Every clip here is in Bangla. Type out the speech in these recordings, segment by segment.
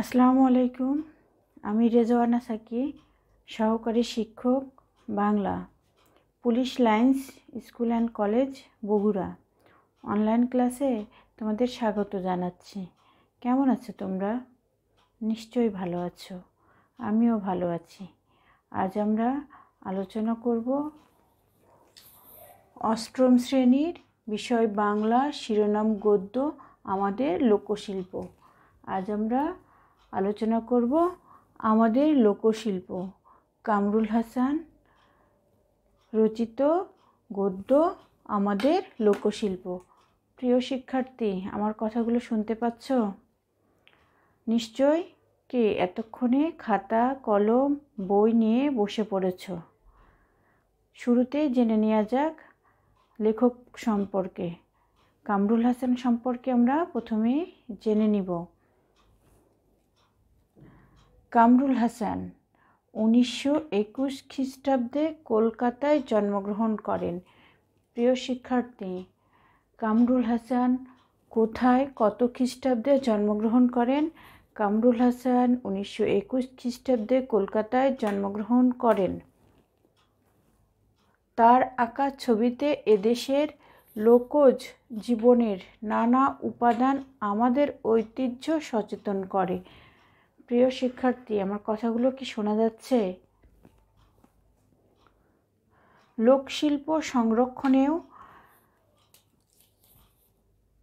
আসসালামু আলাইকুম আমি রেজওয়ানা সাকি সহকারী শিক্ষক Bangla police lines school and college Bogura online ক্লাসে তোমাদের স্বাগত জানাচ্ছি কেমন আছো তোমরা নিশ্চয়ই ভালো আছো আমিও ভালো আছি আজ আমরা আলোচনা করব অষ্টম শ্রেণীর বিষয় বাংলা শিরোনাম গদ্য আমাদের লোকশিল্প আজ আমরা আলোচনা করব আমাদের লোকশিল্প কামরুল হাসান রচিত গদ্য আমাদের লোকশিল্প প্রিয় শিক্ষার্থী আমার কথাগুলো শুনতে পাচ্ছ নিশ্চয় কে এতক্ষণে খাতা কলম বই নিয়ে বসে পড়েছ শুরুতে জেনে নেওয়া যাক লেখক সম্পর্কে কামরুল হাসান সম্পর্কে আমরা প্রথমে জেনে নিব কামরুল হাসান উনিশশো একুশ খ্রিস্টাব্দে কলকাতায় জন্মগ্রহণ করেন প্রিয় শিক্ষার্থী কামরুল হাসান কোথায় কত খ্রিস্টাব্দে জন্মগ্রহণ করেন কামরুল হাসান উনিশশো একুশ খ্রিস্টাব্দে কলকাতায় জন্মগ্রহণ করেন তার আঁকা ছবিতে এদেশের লোকজ জীবনের নানা উপাদান আমাদের ঐতিহ্য সচেতন করে প্রিয় শিক্ষার্থী আমার কথাগুলো কি শোনা যাচ্ছে লোকশিল্প সংরক্ষণেও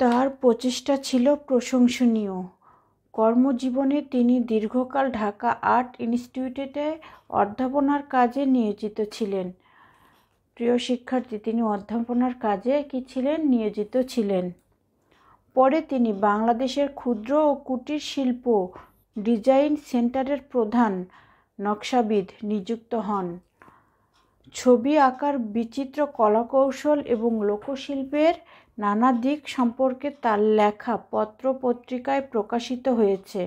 তার প্রচেষ্টা ছিল প্রশংসনীয় কর্মজীবনে তিনি দীর্ঘকাল ঢাকা আর্ট ইনস্টিটিউটে অধ্যাপনার কাজে নিয়োজিত ছিলেন প্রিয় শিক্ষার্থী তিনি অধ্যাপনার কাজে কি ছিলেন নিয়োজিত ছিলেন পরে তিনি বাংলাদেশের ক্ষুদ্র ও কুটির শিল্প ডিজাইন সেন্টারের প্রধান নকশাবিদ নিযুক্ত হন ছবি আঁকার বিচিত্র কলাকৌশল এবং লোকশিল্পের নানা দিক সম্পর্কে তার লেখা পত্র পত্রিকায় প্রকাশিত হয়েছে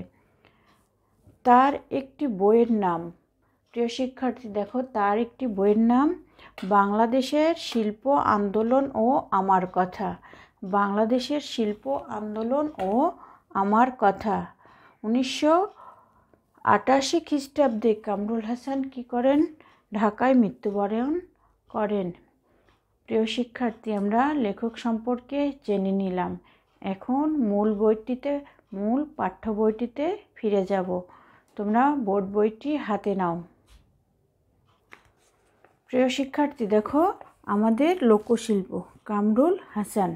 তার একটি বইয়ের নাম প্রিয় শিক্ষার্থী দেখো তার একটি বইয়ের নাম বাংলাদেশের শিল্প আন্দোলন ও আমার কথা বাংলাদেশের শিল্প আন্দোলন ও আমার কথা উনিশশো আটাশি খ্রিস্টাব্দে কামরুল হাসান কি করেন ঢাকায় মৃত্যুবরণ করেন প্রিয় শিক্ষার্থী আমরা লেখক সম্পর্কে জেনে নিলাম এখন মূল বইটিতে মূল পাঠ্য বইটিতে ফিরে যাব তোমরা বোর্ড বইটি হাতে নাও প্রিয় শিক্ষার্থী দেখো আমাদের লোকশিল্প কামরুল হাসান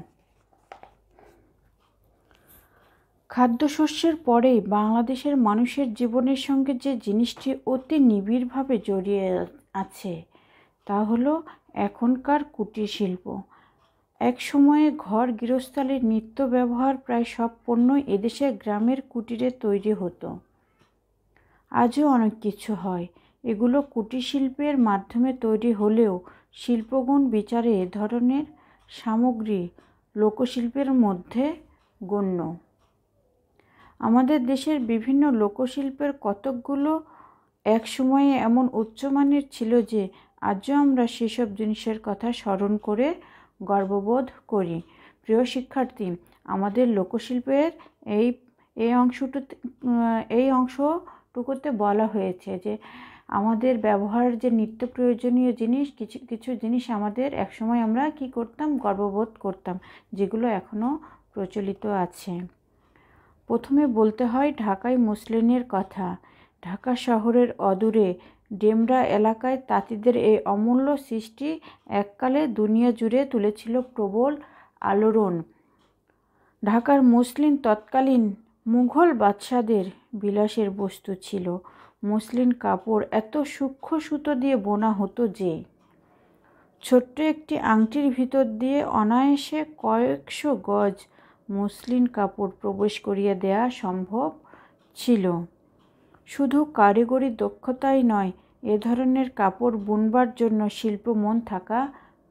খাদ্যশস্যের পরে বাংলাদেশের মানুষের জীবনের সঙ্গে যে জিনিসটি অতি নিবিড়ভাবে জড়িয়ে আছে তা হলো এখনকার কুটির শিল্প এক সময়ে ঘর গৃহস্থালির নিত্য ব্যবহার প্রায় সব পণ্য এদেশে গ্রামের কুটিরে তৈরি হতো আজও অনেক কিছু হয় এগুলো কুটির শিল্পের মাধ্যমে তৈরি হলেও শিল্পগুণ বিচারে এ ধরনের সামগ্রী লোকশিল্পের মধ্যে গণ্য আমাদের দেশের বিভিন্ন লোকশিল্পের কতকগুলো এক সময়ে এমন উচ্চমানের ছিল যে আজও আমরা সেসব জিনিসের কথা স্মরণ করে গর্ববোধ করি প্রিয় শিক্ষার্থী আমাদের লোকশিল্পের এই এই অংশটু এই অংশটুকুতে বলা হয়েছে যে আমাদের ব্যবহার যে নিত্য প্রয়োজনীয় জিনিস কিছু কিছু জিনিস আমাদের একসময় আমরা কি করতাম গর্ববোধ করতাম যেগুলো এখনও প্রচলিত আছে প্রথমে বলতে হয় ঢাকায় মুসলিনের কথা ঢাকা শহরের অদূরে ডেমরা এলাকায় তাঁতিদের এই অমূল্য সৃষ্টি এককালে দুনিয়া জুড়ে তুলেছিল প্রবল আলোড়ন ঢাকার মুসলিন তৎকালীন মুঘল বাদশাদের বিলাসের বস্তু ছিল মুসলিন কাপড় এত সূক্ষ্ম সুতো দিয়ে বোনা হতো যে ছোট্ট একটি আংটির ভিতর দিয়ে অনায়াসে কয়েকশো গজ মসলিন কাপড় প্রবেশ করিয়ে দেয়া সম্ভব ছিল শুধু কারিগরি দক্ষতাই নয় এ ধরনের কাপড় বুনবার জন্য শিল্প মন থাকা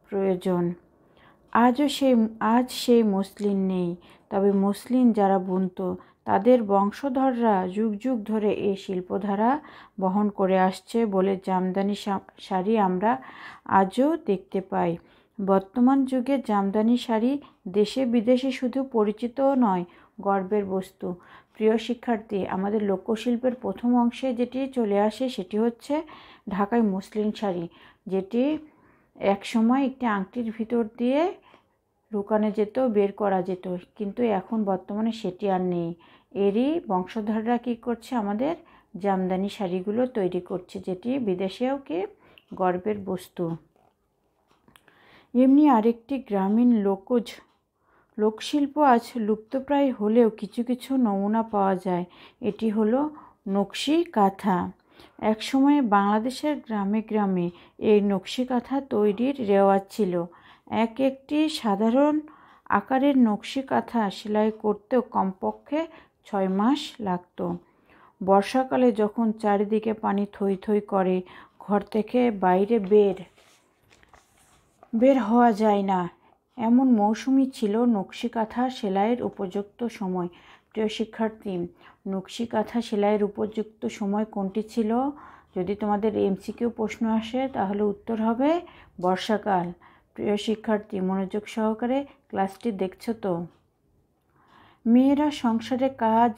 প্রয়োজন আজও সেই আজ সেই মসলিন নেই তবে মসলিন যারা বুনত তাদের বংশধররা যুগ যুগ ধরে এই শিল্পধারা বহন করে আসছে বলে জামদানি শাড়ি আমরা আজও দেখতে পাই বর্তমান যুগে জামদানি শাড়ি দেশে বিদেশে শুধু পরিচিত নয় গর্বের বস্তু প্রিয় শিক্ষার্থী আমাদের লোকশিল্পের প্রথম অংশে যেটি চলে আসে সেটি হচ্ছে ঢাকায় মুসলিম শাড়ি যেটি একসময় একটি আংটির ভিতর দিয়ে লুকানো যেত বের করা যেত কিন্তু এখন বর্তমানে সেটি আর নেই এরই বংশধররা কী করছে আমাদের জামদানি শাড়িগুলো তৈরি করছে যেটি বিদেশেও কি গর্বের বস্তু এমনি আরেকটি গ্রামীণ লোকজ লোকশিল্প আজ লুপ্তপ্রায় হলেও কিছু কিছু নমুনা পাওয়া যায় এটি হলো নকশি কাঁথা একসময়ে বাংলাদেশের গ্রামে গ্রামে এই নকশি কাঁথা তৈরির রেওয়াজ ছিল এক একটি সাধারণ আকারের নকশি কাঁথা সেলাই করতেও কমপক্ষে ছয় মাস লাগত বর্ষাকালে যখন চারিদিকে পানি থই থই করে ঘর থেকে বাইরে বের বের হওয়া যায় না এমন মৌসুমি ছিল নকশিকাঁথা সেলাইয়ের উপযুক্ত সময় প্রিয় শিক্ষার্থী নকশিকাঁথা সেলাইয়ের উপযুক্ত সময় কোনটি ছিল যদি তোমাদের এমসিকিউ প্রশ্ন আসে তাহলে উত্তর হবে বর্ষাকাল প্রিয় শিক্ষার্থী মনোযোগ সহকারে ক্লাসটি দেখছো তো মেয়েরা সংসারে কাজ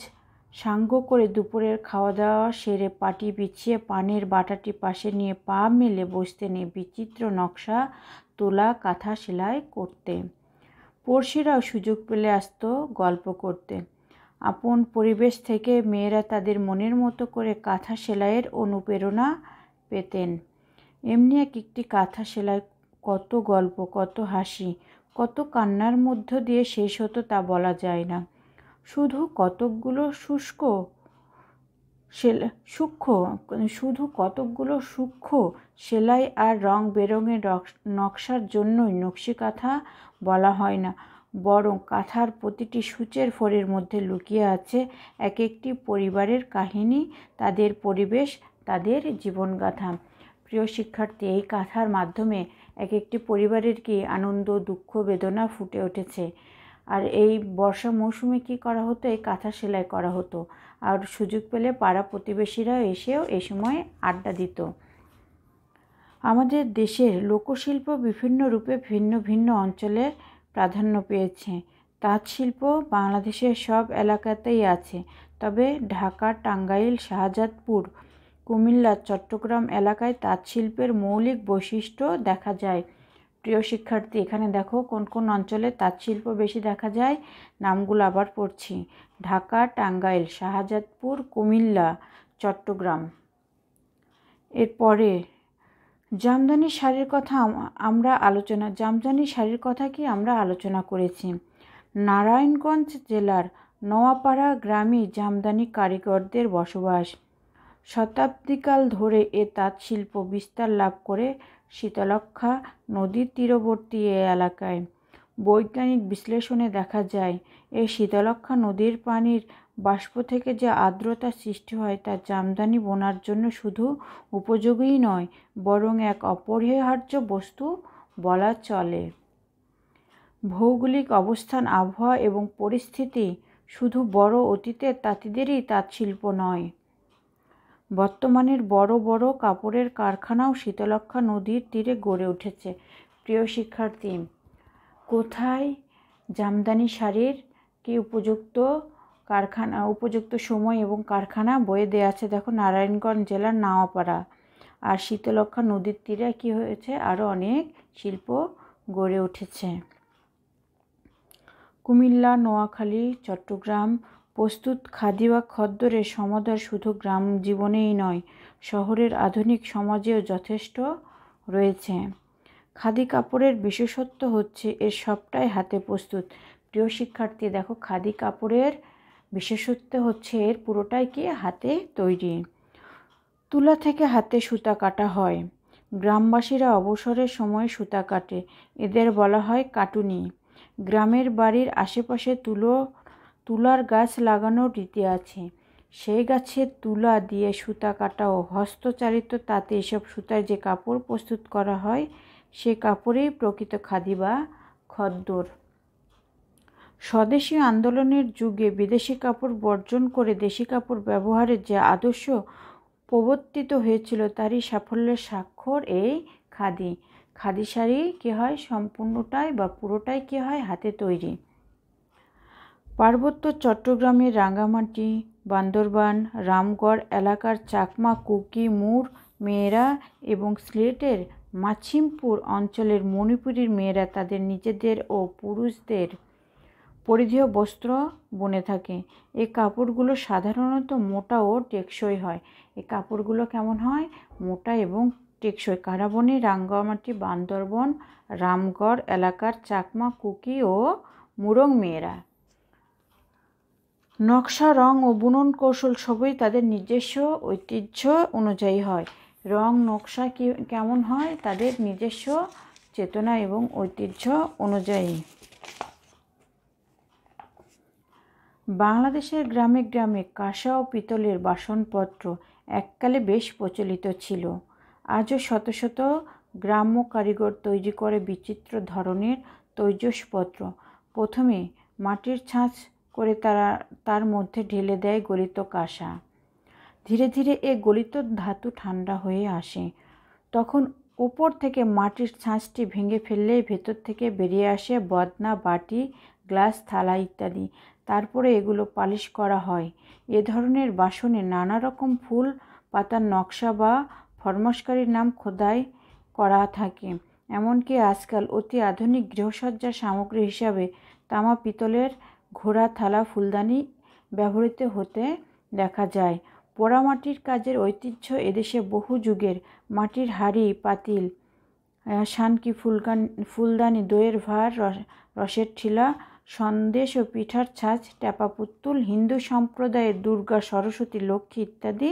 সাঙ্গ করে দুপুরের খাওয়া দাওয়া সেরে পাটি বিছিয়ে পানের বাটাটি পাশে নিয়ে পা মেলে বসতে নিয়ে বিচিত্র নকশা তোলা কাঁথা সেলাই করতে পড়শিরাও সুযোগ পেলে আসত গল্প করতে আপন পরিবেশ থেকে মেয়েরা তাদের মনের মতো করে কাঁথা সেলাইয়ের অনুপ্রেরণা পেতেন এমনি এক একটি কাঁথা সেলাই কত গল্প কত হাসি কত কান্নার মধ্য দিয়ে শেষ হতো তা বলা যায় না শুধু কতকগুলো শুষ্ক সূক্ষ্ম শুধু কতকগুলো সূক্ষ্ম সেলাই আর রং বেরঙের নকশার জন্যই নকশি কাঁথা বলা হয় না বরং কাঁথার প্রতিটি সূচের ফোরের মধ্যে লুকিয়ে আছে এক একটি পরিবারের কাহিনী তাদের পরিবেশ তাদের জীবনগাথা প্রিয় শিক্ষার্থী এই কাঁথার মাধ্যমে এক একটি পরিবারের কি আনন্দ দুঃখ বেদনা ফুটে উঠেছে আর এই বর্ষা মৌসুমে কি করা হতো এই কাঁথা সেলাই করা হতো আর সুযোগ পেলে পাড়া প্রতিবেশীরা এসেও এ সময় আড্ডা দিত আমাদের দেশের লোকশিল্প বিভিন্ন রূপে ভিন্ন ভিন্ন অঞ্চলে প্রাধান্য পেয়েছে তাঁত শিল্প বাংলাদেশের সব এলাকাতেই আছে তবে ঢাকা টাঙ্গাইল শাহজাদপুর কুমিল্লা চট্টগ্রাম এলাকায় তাঁত শিল্পের মৌলিক বৈশিষ্ট্য দেখা যায় প্রিয় শিক্ষার্থী এখানে দেখো কোন কোন অঞ্চলে তাঁতশিল্প বেশি দেখা যায় নামগুলো আবার পড়ছি ঢাকা টাঙ্গাইল শাহজাদপুর কুমিল্লা চট্টগ্রাম এরপরে জামদানি শাড়ির কথা আমরা আলোচনা জামদানি শাড়ির কথা কি আমরা আলোচনা করেছি নারায়ণগঞ্জ জেলার নওয়াপাড়া গ্রামে জামদানি কারিগরদের বসবাস শতাব্দীকাল ধরে এ তাঁতশিল্প বিস্তার লাভ করে শীতলক্ষা নদীর তীরবর্তী এ এলাকায় বৈজ্ঞানিক বিশ্লেষণে দেখা যায় এই শীতলক্ষা নদীর পানির বাষ্প থেকে যে আর্দ্রতা সৃষ্টি হয় তা জামদানি বোনার জন্য শুধু উপযোগীই নয় বরং এক অপরিহার্য বস্তু বলা চলে ভৌগোলিক অবস্থান আবহাওয়া এবং পরিস্থিতি শুধু বড় অতীতের তাঁতিদেরই তাঁত শিল্প নয় বর্তমানের বড় বড় কাপড়ের কারখানাও শীতলক্ষা নদীর তীরে গড়ে উঠেছে প্রিয় শিক্ষার্থী কোথায় জামদানি শাড়ির কি উপযুক্ত কারখানা উপযুক্ত সময় এবং কারখানা বয়ে দেওয়া আছে দেখো নারায়ণগঞ্জ জেলার নাওয়াপাড়া আর শীতলক্ষা নদীর তীরে কি হয়েছে আরও অনেক শিল্প গড়ে উঠেছে কুমিল্লা নোয়াখালী চট্টগ্রাম প্রস্তুত খাদি বা খদ্দরের সমদর শুধু গ্রাম জীবনেই নয় শহরের আধুনিক সমাজেও যথেষ্ট রয়েছে খাদি কাপড়ের বিশেষত্ব হচ্ছে এর সবটাই হাতে প্রস্তুত প্রিয় শিক্ষার্থী দেখো খাদি কাপড়ের বিশেষত্ব হচ্ছে এর পুরোটাই কি হাতে তৈরি তুলা থেকে হাতে সুতা কাটা হয় গ্রামবাসীরা অবসরের সময় সুতা কাটে এদের বলা হয় কাটুনি গ্রামের বাড়ির আশেপাশে তুলো তুলার গাছ লাগানোর রীতি আছে সেই গাছের তুলা দিয়ে সুতা কাটা ও হস্তচালিত তাতে এসব সুতায় যে কাপড় প্রস্তুত করা হয় সে কাপড়েই প্রকৃত খাদি বা খদ্দর স্বদেশী আন্দোলনের যুগে বিদেশি কাপড় বর্জন করে দেশি কাপড় ব্যবহারের যে আদর্শ প্রবর্তিত হয়েছিল তারই সাফল্যের স্বাক্ষর এই খাদি খাদি শাড়ি কী হয় সম্পূর্ণটাই বা পুরোটাই কী হয় হাতে তৈরি পার্বত্য চট্টগ্রামের রাঙ্গামাটি বান্দরবান রামগড় এলাকার চাকমা কুকি মুর মেয়েরা এবং স্লেটের মাছিমপুর অঞ্চলের মণিপুরীর মেয়েরা তাদের নিজেদের ও পুরুষদের পরিধেয় বস্ত্র বনে থাকে এই কাপড়গুলো সাধারণত মোটা ও টেকসই হয় এই কাপড়গুলো কেমন হয় মোটা এবং টেকসই কারাবনে রাঙ্গামাটি বান্দরবন রামগড় এলাকার চাকমা কুকি ও মুরং মেয়েরা নকশা রং ও বুনন কৌশল সবই তাদের নিজস্ব ঐতিহ্য অনুযায়ী হয় রং নকশা কি কেমন হয় তাদের নিজস্ব চেতনা এবং ঐতিহ্য অনুযায়ী বাংলাদেশের গ্রামে গ্রামে কাঁসা ও পিতলের বাসনপত্র এককালে বেশ প্রচলিত ছিল আজও শত শত গ্রাম্য কারিগর তৈরি করে বিচিত্র ধরনের তৈজসপত্র প্রথমে মাটির ছাঁচ করে তারা তার মধ্যে ঢেলে দেয় গলিত কাঁসা ধীরে ধীরে এ গলিত ধাতু ঠান্ডা হয়ে আসে তখন উপর থেকে মাটির ছাঁচটি ভেঙে ফেললে ভেতর থেকে বেরিয়ে আসে বদনা বাটি গ্লাস থালা ইত্যাদি তারপরে এগুলো পালিশ করা হয় এ ধরনের বাসনে নানা রকম ফুল পাতার নকশা বা ফরমাসকারীর নাম খোদাই করা থাকে এমনকি আজকাল অতি আধুনিক গৃহসজ্জার সামগ্রী হিসাবে তামা পিতলের ঘোড়া থালা ফুলদানি ব্যবহৃত হতে দেখা যায় পোড়ামাটির কাজের ঐতিহ্য এদেশে বহু যুগের মাটির হাড়ি পাতিল শানকি ফুলকান ফুলদানি দইয়ের ভার রসের ঠিলা সন্দেশ ও পিঠার ছাঁচ ট্যাপা পুতুল হিন্দু সম্প্রদায়ের দুর্গা সরস্বতী লক্ষ্মী ইত্যাদি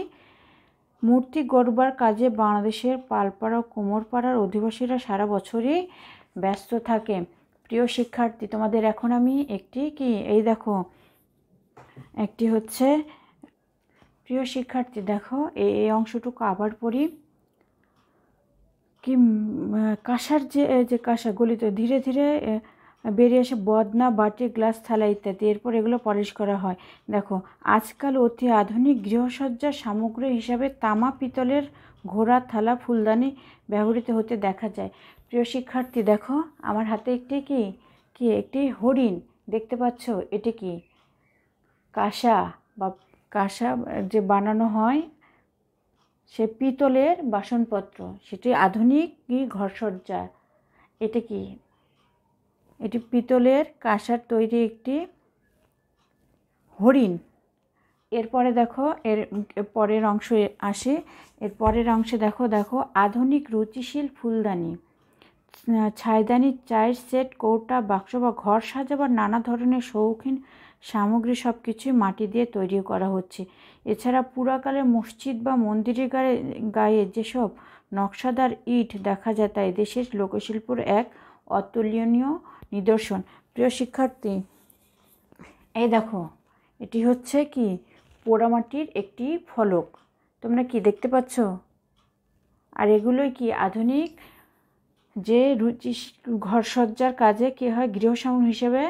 মূর্তি গড়বার কাজে বাংলাদেশের পালপাড়া কোমরপাড়ার অধিবাসীরা সারা বছরই ব্যস্ত থাকে প্রিয় শিক্ষার্থী তোমাদের এখন আমি একটি কি এই দেখো একটি হচ্ছে প্রিয় শিক্ষার্থী দেখো এই অংশটুকু আবার পড়ি কি কাঁসার যে যে কাঁসা গলিত ধীরে ধীরে বেরিয়ে এসে বদনা বাটি গ্লাস থালা ইত্যাদি এরপর এগুলো পলিশ করা হয় দেখো আজকাল অতি আধুনিক গৃহসজ্জার সামগ্রী হিসাবে তামা পিতলের ঘোড়া থালা ফুলদানি ব্যবহৃত হতে দেখা যায় প্রিয় শিক্ষার্থী দেখো আমার হাতে একটি কি কি একটি হরিণ দেখতে পাচ্ছ এটি কি কাঁসা বা কাঁসা যে বানানো হয় সে পিতলের বাসনপত্র সেটি আধুনিক কি ঘরসজ্জা এটা কি এটি পিতলের কাঁসার তৈরি একটি হরিণ এরপরে দেখো এর পরের অংশে আসে এর পরের অংশে দেখো দেখো আধুনিক রুচিশীল ফুলদানি ছায়দানি চায়ের সেট কৌটা বাক্স বা ঘর সাজাবার নানা ধরনের শৌখিন সামগ্রী সব কিছুই মাটি দিয়ে তৈরি করা হচ্ছে এছাড়া পুরাকালে মসজিদ বা মন্দিরের গায়ে গায়ে যেসব নকশাদার ইট দেখা যায় তা এদেশের লোকশিল্পর এক অতুলনীয় নিদর্শন প্রিয় শিক্ষার্থী এই দেখো এটি হচ্ছে কি পোড়ামাটির একটি ফলক তোমরা কি দেখতে পাচ্ছ আর এগুলোই কি আধুনিক যে রুচি ঘরসজ্জার কাজে কী হয় গৃহসামন হিসেবে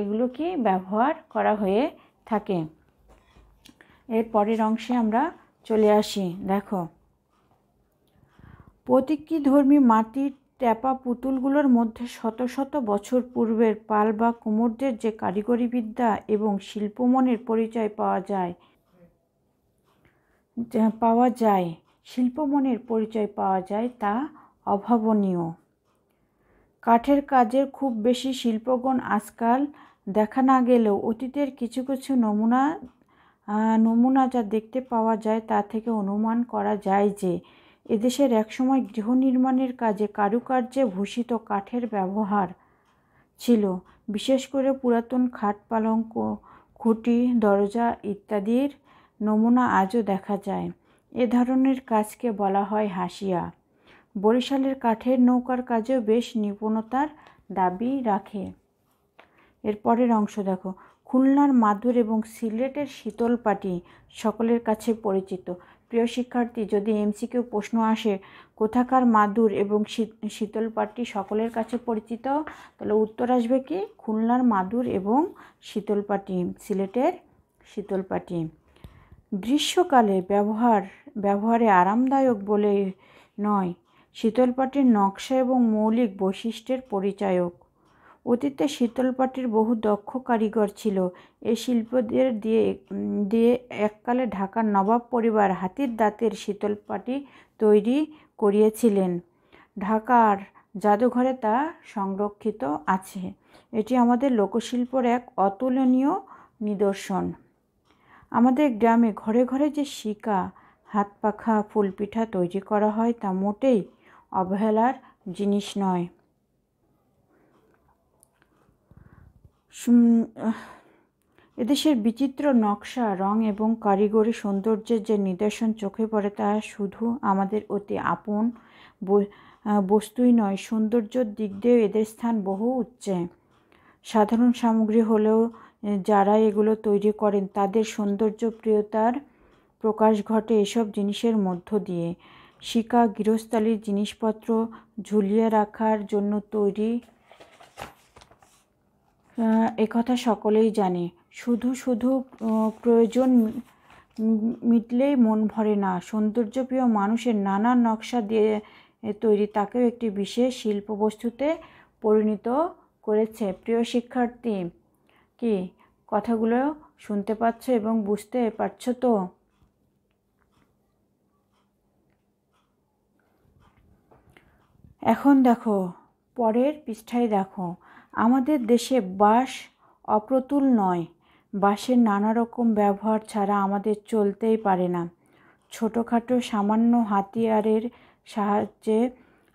এগুলো কি ব্যবহার করা হয়ে থাকে এর পরের অংশে আমরা চলে আসি দেখো প্রতীকী ধর্মী মাটির ট্যাপা পুতুলগুলোর মধ্যে শত শত বছর পূর্বের পাল বা কুমোরদের যে কারিগরি বিদ্যা এবং শিল্পমনের পরিচয় পাওয়া যায় পাওয়া যায় শিল্পমনের পরিচয় পাওয়া যায় তা অভাবনীয় কাঠের কাজের খুব বেশি শিল্পগণ আজকাল দেখা না গেলেও অতীতের কিছু কিছু নমুনা নমুনা যা দেখতে পাওয়া যায় তা থেকে অনুমান করা যায় যে এদেশের একসময় গৃহ নির্মাণের কাজে কারুকার্যে ভূষিত কাঠের ব্যবহার ছিল বিশেষ করে পুরাতন খাট পালঙ্ক খুঁটি দরজা ইত্যাদির নমুনা আজও দেখা যায় এ ধরনের কাজকে বলা হয় হাসিয়া বরিশালের কাঠের নৌকার কাজেও বেশ নিপুণতার দাবি রাখে এর পরের অংশ দেখো খুলনার মাদুর এবং সিলেটের শীতলপাটি সকলের কাছে পরিচিত প্রিয় শিক্ষার্থী যদি এমসিকিউ প্রশ্ন আসে কোথাকার মাদুর এবং শীতলপাটি সকলের কাছে পরিচিত তাহলে উত্তর আসবে কি খুলনার মাদুর এবং শীতলপাটি সিলেটের শীতলপাটি গ্রীষ্মকালে ব্যবহার ব্যবহারে আরামদায়ক বলে নয় শীতলপাটির নকশা এবং মৌলিক বৈশিষ্ট্যের পরিচায়ক অতীতে শীতলপাটির বহু দক্ষ কারিগর ছিল এ শিল্পদের দিয়ে দিয়ে এককালে ঢাকার নবাব পরিবার হাতির দাঁতের শীতলপাটি তৈরি করিয়েছিলেন ঢাকার জাদুঘরে তা সংরক্ষিত আছে এটি আমাদের লোকশিল্পর এক অতুলনীয় নিদর্শন আমাদের গ্রামে ঘরে ঘরে যে শিকা হাত পাখা ফুলপিঠা তৈরি করা হয় তা মোটেই অবহেলার জিনিস নয় এদেশের বিচিত্র নকশা রং এবং কারিগরি সৌন্দর্যের যে নিদর্শন চোখে পড়ে তা শুধু আমাদের অতি আপন বস্তুই নয় সৌন্দর্যর দিক দিয়েও এদের স্থান বহু উচ্চে সাধারণ সামগ্রী হলেও যারা এগুলো তৈরি করেন তাদের সৌন্দর্য প্রিয়তার প্রকাশ ঘটে এসব জিনিসের মধ্য দিয়ে শিকা গৃহস্থালির জিনিসপত্র ঝুলিয়ে রাখার জন্য তৈরি একথা সকলেই জানে শুধু শুধু প্রয়োজন মিটলেই মন ভরে না সৌন্দর্যপ্রিয় মানুষের নানা নকশা দিয়ে তৈরি তাকেও একটি বিশেষ শিল্প বস্তুতে পরিণত করেছে প্রিয় শিক্ষার্থী কি কথাগুলো শুনতে পাচ্ছ এবং বুঝতে পারছো তো এখন দেখো পরের পৃষ্ঠায় দেখো আমাদের দেশে বাস অপ্রতুল নয় বাসের নানা রকম ব্যবহার ছাড়া আমাদের চলতেই পারে না ছোটোখাটো সামান্য হাতিয়ারের সাহায্যে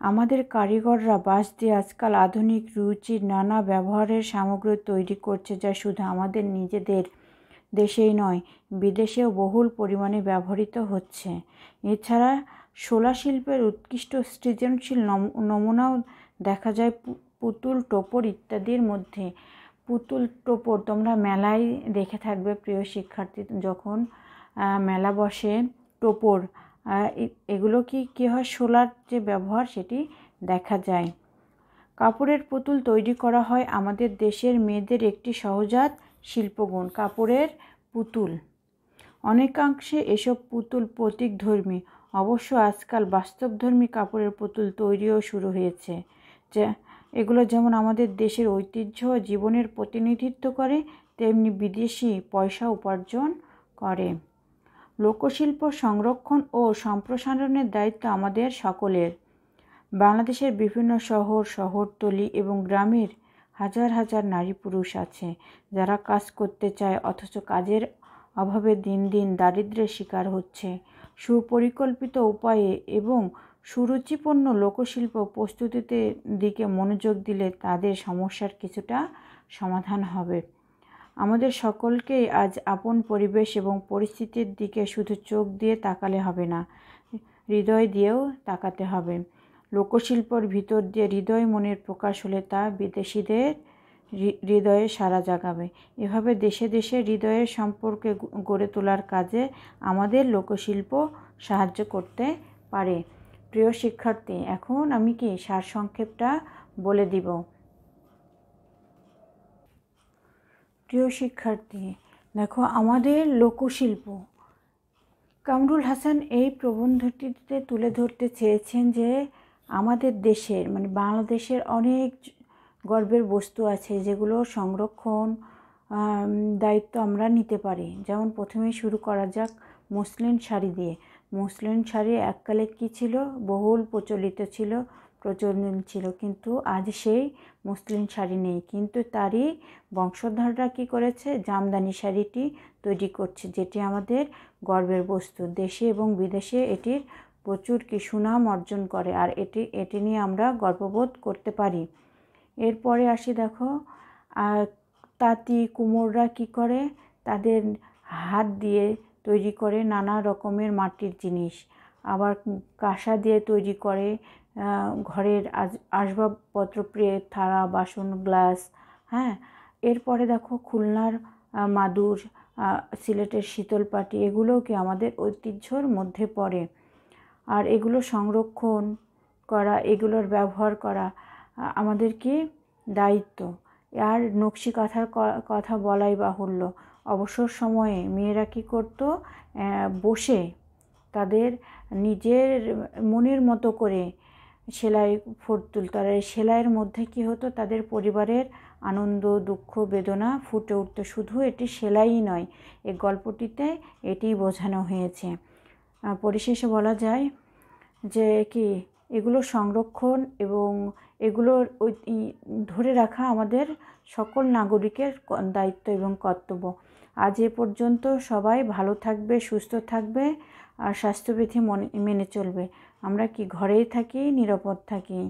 আমাদের কারিগররা বাস দিয়ে আজকাল আধুনিক রুচির নানা ব্যবহারের সামগ্রী তৈরি করছে যা শুধু আমাদের নিজেদের দেশেই নয় বিদেশেও বহুল পরিমাণে ব্যবহৃত হচ্ছে এছাড়া শোলা শিল্পের উৎকৃষ্ট সৃজনশীল নমুনাও দেখা যায় পুতুল টোপর ইত্যাদির মধ্যে পুতুল টোপর তোমরা মেলায় দেখে থাকবে প্রিয় শিক্ষার্থী যখন মেলা বসে টোপর এগুলো কি কী হয় শোলার যে ব্যবহার সেটি দেখা যায় কাপড়ের পুতুল তৈরি করা হয় আমাদের দেশের মেয়েদের একটি সহজাত শিল্পগুণ কাপড়ের পুতুল অনেকাংশে এসব পুতুল প্রতীকধর্মী অবশ্য আজকাল বাস্তবধর্মী কাপড়ের পুতুল তৈরিও শুরু হয়েছে যা এগুলো যেমন আমাদের দেশের ঐতিহ্য জীবনের প্রতিনিধিত্ব করে তেমনি বিদেশি পয়সা উপার্জন করে লোকশিল্প সংরক্ষণ ও সম্প্রসারণের দায়িত্ব আমাদের সকলের বাংলাদেশের বিভিন্ন শহর শহরতলি এবং গ্রামের হাজার হাজার নারী পুরুষ আছে যারা কাজ করতে চায় অথচ কাজের অভাবে দিন দিন দারিদ্রের শিকার হচ্ছে সুপরিকল্পিত উপায়ে এবং সুরুচিপূর্ণ লোকশিল্প প্রস্তুতিতে দিকে মনোযোগ দিলে তাদের সমস্যার কিছুটা সমাধান হবে আমাদের সকলকেই আজ আপন পরিবেশ এবং পরিস্থিতির দিকে শুধু চোখ দিয়ে তাকালে হবে না হৃদয় দিয়েও তাকাতে হবে লোকশিল্পর ভিতর দিয়ে হৃদয় মনের প্রকাশ হলে তা বিদেশিদের হৃদয়ে সারা জাগাবে এভাবে দেশে দেশে হৃদয়ের সম্পর্কে গড়ে তোলার কাজে আমাদের লোকশিল্প সাহায্য করতে পারে প্রিয় শিক্ষার্থী এখন আমি কি সারসংক্ষেপটা বলে দিব প্রিয় শিক্ষার্থী দেখো আমাদের লোকশিল্প কামরুল হাসান এই প্রবন্ধটিতে তুলে ধরতে চেয়েছেন যে আমাদের দেশের মানে বাংলাদেশের অনেক গর্বের বস্তু আছে যেগুলো সংরক্ষণ দায়িত্ব আমরা নিতে পারি যেমন প্রথমেই শুরু করা যাক মসলিন শাড়ি দিয়ে মসলিন শাড়ি এককালে কী ছিল বহুল প্রচলিত ছিল প্রচলন ছিল কিন্তু আজ সেই মুসলিম শাড়ি নেই কিন্তু তারই বংশধররা কি করেছে জামদানি শাড়িটি তৈরি করছে যেটি আমাদের গর্বের বস্তু দেশে এবং বিদেশে এটির প্রচুর কি সুনাম অর্জন করে আর এটি এটি নিয়ে আমরা গর্ববোধ করতে পারি এরপরে আসি দেখো তাঁতি কুমোররা কি করে তাদের হাত দিয়ে তৈরি করে নানা রকমের মাটির জিনিস আবার কাঁসা দিয়ে তৈরি করে ঘরের আসবাবপত্র প্রিয় থালা বাসন গ্লাস হ্যাঁ এরপরে দেখো খুলনার মাদুর সিলেটের শীতলপাটি এগুলোও কি আমাদের ঐতিহ্যর মধ্যে পড়ে আর এগুলো সংরক্ষণ করা এগুলোর ব্যবহার করা আমাদের কি দায়িত্ব আর নকশি কাঁথার কথা বলাই বাহুল্য অবসর সময়ে মেয়েরা কি করত বসে তাদের নিজের মনের মতো করে সেলাই ফুটতুল তারা সেলাইয়ের মধ্যে কি হতো তাদের পরিবারের আনন্দ দুঃখ বেদনা ফুটে উঠতো শুধু এটি সেলাইই নয় এই গল্পটিতে এটি বোঝানো হয়েছে পরিশেষে বলা যায় যে কি এগুলো সংরক্ষণ এবং এগুলোর ধরে রাখা আমাদের সকল নাগরিকের দায়িত্ব এবং কর্তব্য আজ এ পর্যন্ত সবাই ভালো থাকবে সুস্থ থাকবে আর স্বাস্থ্যবিধি মনে মেনে চলবে আমরা কি ঘরেই থাকি নিরাপদ থাকি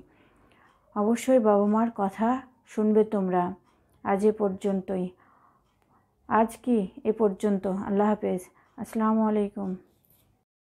অবশ্যই বাবা মার কথা শুনবে তোমরা আজ এ পর্যন্তই আজ কি এ পর্যন্ত আল্লাহ হাফেজ আসসালামু আলাইকুম